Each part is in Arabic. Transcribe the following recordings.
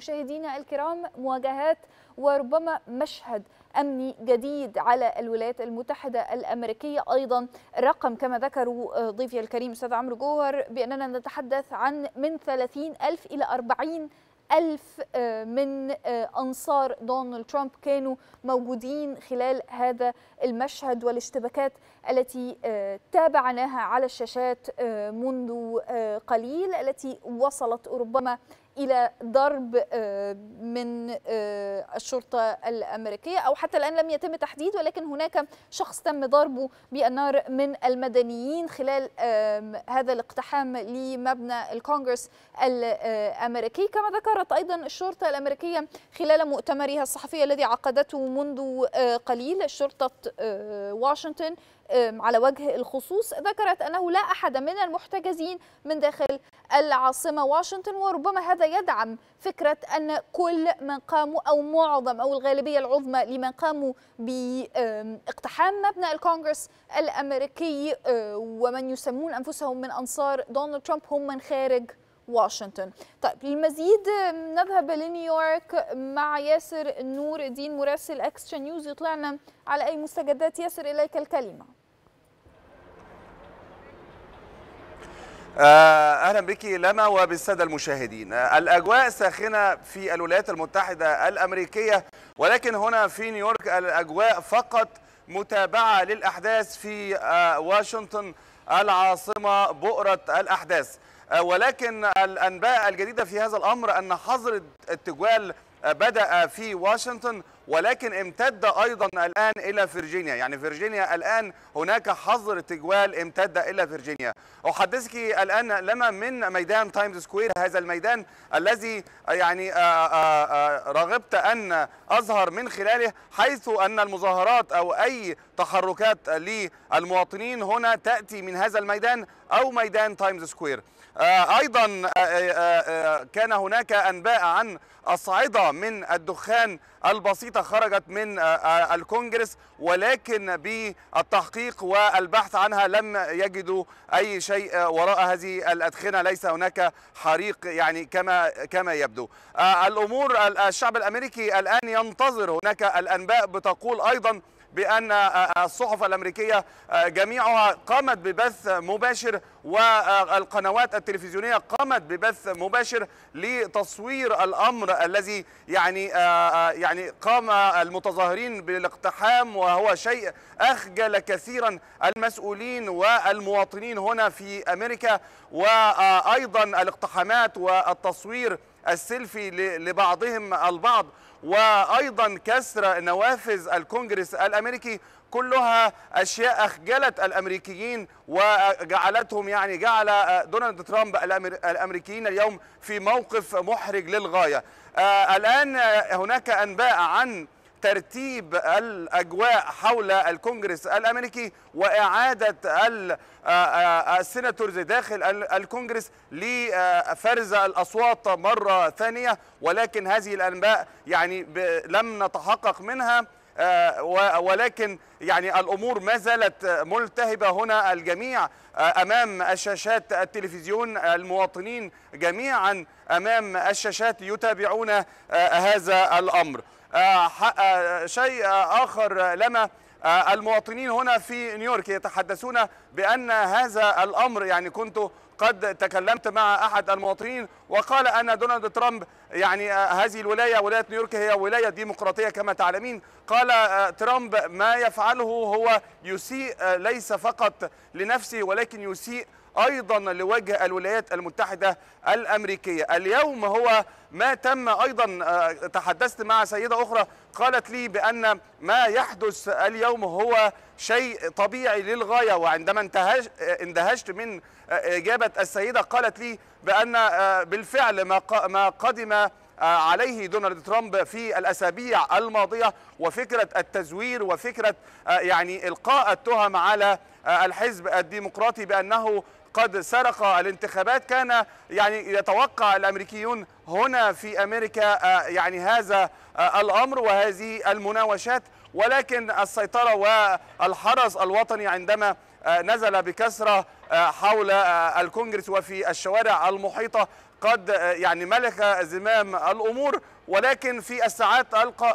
مشاهدينا الكرام مواجهات وربما مشهد امني جديد على الولايات المتحده الامريكيه ايضا الرقم كما ذكروا آه، ضيفي الكريم استاذ عمرو جوهر باننا نتحدث عن من 30 الف الى 40 ألف آه، من آه، أنصار دونالد ترامب كانوا موجودين خلال هذا المشهد والاشتباكات التي تابعناها على الشاشات منذ قليل التي وصلت ربما الى ضرب آه، من آه، الشرطه الامريكيه او حتى الان لم يتم تحديد ولكن هناك شخص تم ضربه بالنار من المدنيين خلال هذا الاقتحام لمبنى الكونغرس الامريكي كما ذكرت ايضا الشرطه الامريكيه خلال مؤتمرها الصحفي الذي عقدته منذ آه، قليل شرطه واشنطن على وجه الخصوص ذكرت انه لا احد من المحتجزين من داخل العاصمة واشنطن وربما هذا يدعم فكرة أن كل من قاموا أو معظم أو الغالبية العظمى لمن قاموا باقتحام مبنى الكونغرس الأمريكي آه، ومن يسمون أنفسهم من أنصار دونالد ترامب هم من خارج واشنطن طيب للمزيد نذهب لنيويورك مع ياسر نور الدين مراسل اكسترا نيوز يطلعنا على اي مستجدات ياسر اليك الكلمه آه، اهلا بك لنا وبالساده المشاهدين آه، الاجواء ساخنه في الولايات المتحده الامريكيه ولكن هنا في نيويورك الاجواء فقط متابعه للاحداث في آه، واشنطن العاصمه بؤره الاحداث ولكن الانباء الجديده في هذا الامر ان حظر التجوال بدا في واشنطن ولكن امتد ايضا الان الى فيرجينيا يعني فيرجينيا الان هناك حظر تجوال امتد الى فيرجينيا احدثك الان لما من ميدان تايمز سكوير هذا الميدان الذي يعني آه، آه، آه، رغبت ان اظهر من خلاله حيث ان المظاهرات او اي تحركات للمواطنين هنا تاتي من هذا الميدان او ميدان تايمز سكوير ايضا كان هناك انباء عن اصعده من الدخان البسيطه الخطة خرجت من آه، آه، الكونجرس ولكن بالتحقيق والبحث عنها لم يجدوا أي شيء آه، وراء هذه الأدخنة ليس هناك حريق يعني كما كما يبدو الأمور الشعب الأمريكي الآن ينتظر هناك الأنباء بتقول أيضا بأن الصحف الأمريكية جميعها قامت ببث مباشر والقنوات التلفزيونية قامت ببث مباشر لتصوير الأمر الذي يعني يعني قام المتظاهرين بالاقتحام وهو شيء أخجل كثيرا المسؤولين والمواطنين هنا في أمريكا وأيضا الاقتحامات والتصوير السيلفي لبعضهم البعض وايضا كسر نوافذ الكونجرس الامريكي كلها اشياء اخجلت الامريكيين وجعلتهم يعني جعل دونالد ترامب الامريكيين اليوم في موقف محرج للغايه. آه، الان هناك انباء عن ترتيب الأجواء حول الكونجرس الأمريكي وإعادة آه، آه، آه، السيناتورز داخل الكونجرس لفرز الأصوات مرة ثانية ولكن هذه الأنباء يعني لم نتحقق منها ولكن يعني الامور ما زالت ملتهبه هنا الجميع امام الشاشات التلفزيون المواطنين جميعا امام الشاشات يتابعون هذا الامر آه، آه، شيء آخر لنا آه، المواطنين هنا في نيويورك يتحدثون بأن هذا الأمر يعني كنت قد تكلمت مع أحد المواطنين وقال أن دونالد ترامب يعني هذه الولاية ولاية نيويورك هي ولاية ديمقراطية كما تعلمين قال ترامب ما يفعله هو يسيء ليس فقط لنفسه ولكن يسيء أيضا لوجه الولايات المتحدة الأمريكية اليوم هو ما تم أيضا آه، تحدثت مع سيدة أخرى قالت لي بأن ما يحدث اليوم هو شيء طبيعي للغاية وعندما آه، اندهشت من آه، إجابة السيدة قالت لي بأن بالفعل ما قدم عليه دونالد ترامب في الاسابيع الماضيه وفكره التزوير وفكره يعني القاء التهم على الحزب الديمقراطي بانه قد سرق الانتخابات كان يعني يتوقع الامريكيون هنا في امريكا آه، يعني هذا آه، الامر وهذه المناوشات ولكن السيطره والحرس الوطني عندما آه، نزل بكثره حول الكونجرس وفي الشوارع المحيطه قد يعني ملك زمام الامور ولكن في الساعات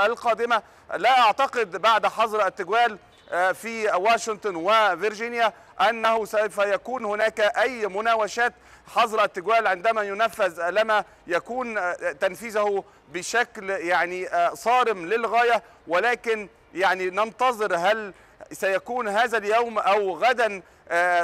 القادمه لا اعتقد بعد حظر التجوال آه، في واشنطن وفيرجينيا انه سوف يكون هناك اي مناوشات حظر التجوال عندما ينفذ لما يكون آه، تنفيذه بشكل يعني آه، صارم للغايه ولكن يعني ننتظر هل سيكون هذا اليوم او غدا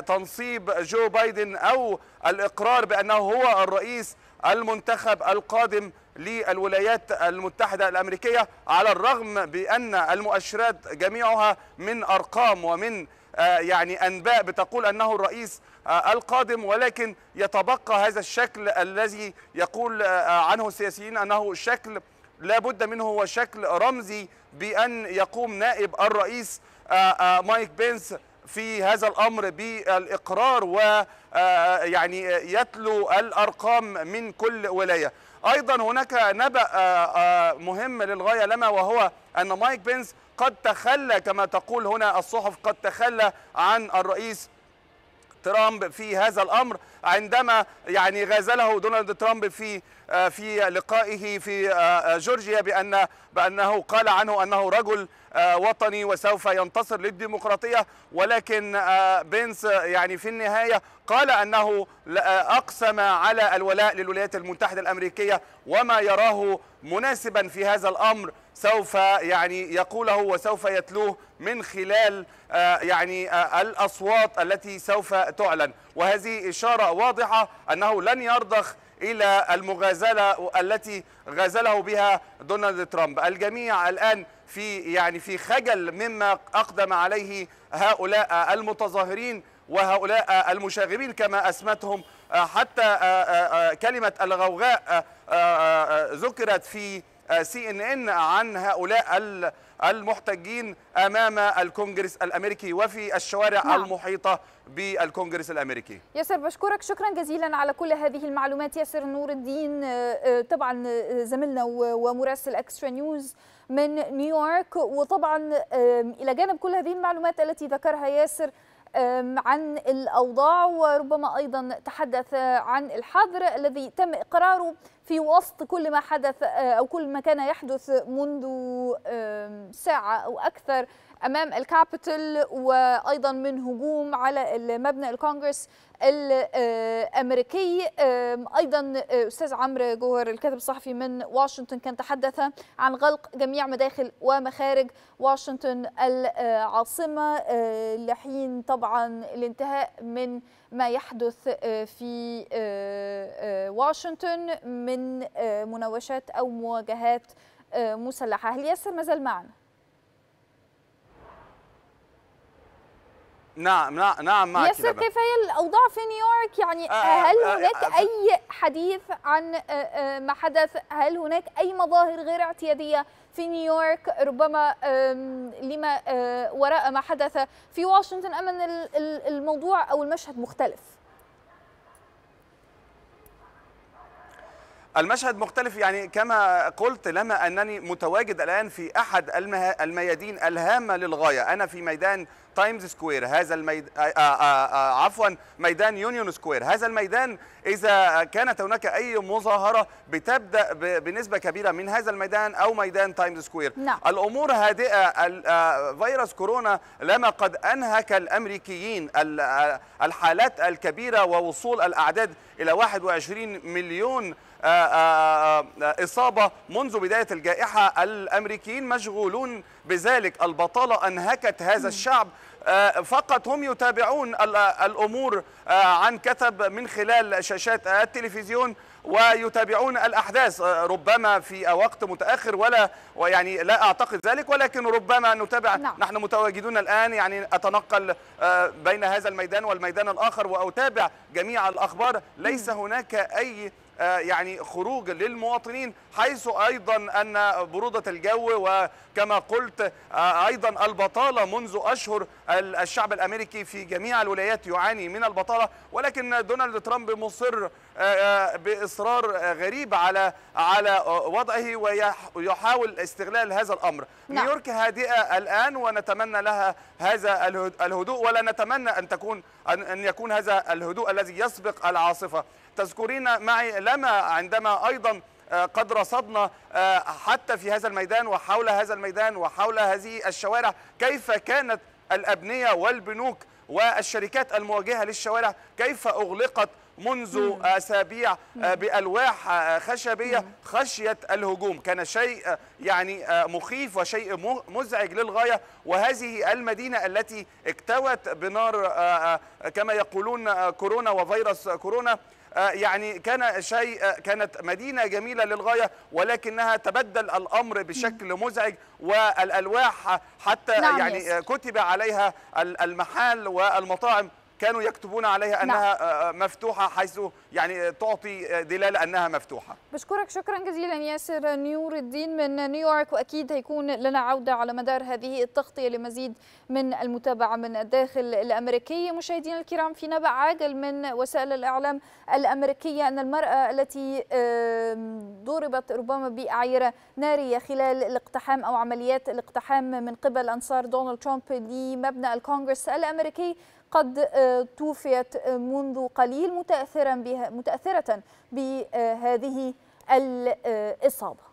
تنصيب جو بايدن او الاقرار بانه هو الرئيس المنتخب القادم للولايات المتحدة الأمريكية على الرغم بأن المؤشرات جميعها من أرقام ومن آه، يعني أنباء بتقول أنه الرئيس آه، القادم ولكن يتبقى هذا الشكل الذي يقول آه، عنه السياسيين أنه شكل لا بد منه هو شكل رمزي بأن يقوم نائب الرئيس مايك بينس في هذا الامر بالاقرار و آه، يعني يتلو الارقام من كل ولايه ايضا هناك نبأ آه، آه، مهم للغايه لما وهو ان مايك بينز قد تخلى كما تقول هنا الصحف قد تخلى عن الرئيس ترامب في هذا الامر عندما يعني غازله دونالد ترامب في آه، في لقائه في آه، آه، جورجيا بأن بأنه قال عنه أنه رجل وطني وسوف ينتصر للديمقراطية ولكن بنس يعني في النهاية قال أنه أقسم على الولاء للولايات المتحدة الأمريكية وما يراه مناسبا في هذا الأمر سوف يعني يقوله وسوف يتلوه من خلال يعني الأصوات التي سوف تعلن وهذه إشارة واضحة أنه لن يرضخ إلى المغازلة التي غازله بها دونالد ترامب الجميع الآن في يعني في خجل مما أقدم عليه هؤلاء المتظاهرين وهؤلاء المشاغبين كما أسمتهم حتى آه، آه، آه، كلمة الغوغاء ذكرت في سي ان ان عن هؤلاء المحتجين امام الكونجرس الامريكي وفي الشوارع نعم. المحيطه بالكونجرس الامريكي. ياسر بشكرك شكرا جزيلا على كل هذه المعلومات ياسر نور الدين آه، آه، طبعا آه، زميلنا ومراسل اكسترا نيوز من نيويورك وطبعا الى جانب كل هذه المعلومات التي ذكرها ياسر عن الأوضاع وربما أيضا تحدث عن الحظر الذي تم إقراره في وسط كل ما حدث أه، أو كل ما كان يحدث منذ ساعة أو أكثر أمام الكابيتل وأيضا من هجوم على مبنى الكونغرس الامريكي ايضا أه، استاذ عمرو جوهر الكاتب الصحفي من واشنطن كان تحدث عن غلق جميع مداخل ومخارج واشنطن العاصمه أه، لحين طبعا الانتهاء من ما يحدث أه، في واشنطن من مناوشات او مواجهات مسلحه هل ياسر ما زال معنا نعم نعم نعم معك ياسر كيف هي الاوضاع في نيويورك يعني آه، هل آه، آه، هناك اي حديث عن ما حدث هل هناك اي مظاهر غير اعتياديه في نيويورك ربما لما وراء ما حدث في واشنطن ام الموضوع او المشهد مختلف المشهد مختلف يعني كما قلت لما أنني متواجد الآن في أحد الميادين الهامة للغاية أنا في ميدان تايمز سكوير هذا الميد... آآ آه، آآ آه، آه، عفوا ميدان يونيون سكوير هذا الميدان إذا كانت هناك أي مظاهرة بتبدأ ب... بنسبة كبيرة من هذا الميدان أو ميدان تايمز سكوير لا. نعم. الأمور هادئة فيروس كورونا لما قد أنهك الأمريكيين الحالات الكبيرة ووصول الأعداد إلى 21 مليون آه، آه، آه، إصابة منذ بداية الجائحة الأمريكيين مشغولون بذلك البطالة أنهكت هذا الشعب فقط هم يتابعون الأمور عن كثب من خلال شاشات التلفزيون ويتابعون الأحداث ربما في وقت متأخر ولا ويعني لا أعتقد ذلك ولكن ربما نتابع لا. نعم. نحن متواجدون الآن يعني أتنقل بين هذا الميدان والميدان الآخر وأتابع جميع الأخبار ليس هناك أي آه، يعني خروج للمواطنين حيث أيضا أن برودة الجو وكما قلت أيضا البطالة منذ أشهر الشعب الأمريكي في جميع الولايات يعاني من البطالة ولكن دونالد ترامب مصر آه، آه، بإصرار غريب على على وضعه ويحاول استغلال هذا الأمر نعم. نيويورك هادئة الآن ونتمنى لها هذا الهدوء ولا نتمنى أن تكون أن يكون هذا الهدوء الذي يسبق العاصفة تذكرين معي لما عندما أيضا آه، قد رصدنا آه، حتى في هذا الميدان وحول هذا الميدان وحول هذه الشوارع كيف كانت الأبنية والبنوك والشركات المواجهة للشوارع كيف أغلقت منذ أسابيع آه، بألواح خشبية خشية الهجوم كان شيء يعني مخيف وشيء مزعج للغاية وهذه المدينة التي اكتوت بنار كما يقولون كورونا وفيروس كورونا آه، يعني كان شيء آه، كانت مدينة جميلة للغاية ولكنها تبدل الأمر بشكل مزعج والألواح حتى نعم، يعني آه، كتب عليها المحال والمطاعم كانوا يكتبون عليها نعم. انها نعم. مفتوحه حيث يعني آه، تعطي دلاله انها مفتوحه بشكرك شكرا جزيلا ياسر نيور الدين من نيويورك واكيد هيكون لنا عوده على مدار هذه التغطيه لمزيد من المتابعه من الداخل الامريكي مشاهدينا الكرام في نبأ عاجل من وسائل الاعلام الامريكيه ان المراه التي ضربت ربما باعيره ناريه خلال الاقتحام او عمليات الاقتحام من قبل انصار دونالد ترامب لمبنى الكونغرس الامريكي قد آه، توفيت آه، منذ قليل متأثرا بها متأثرة بهذه الإصابة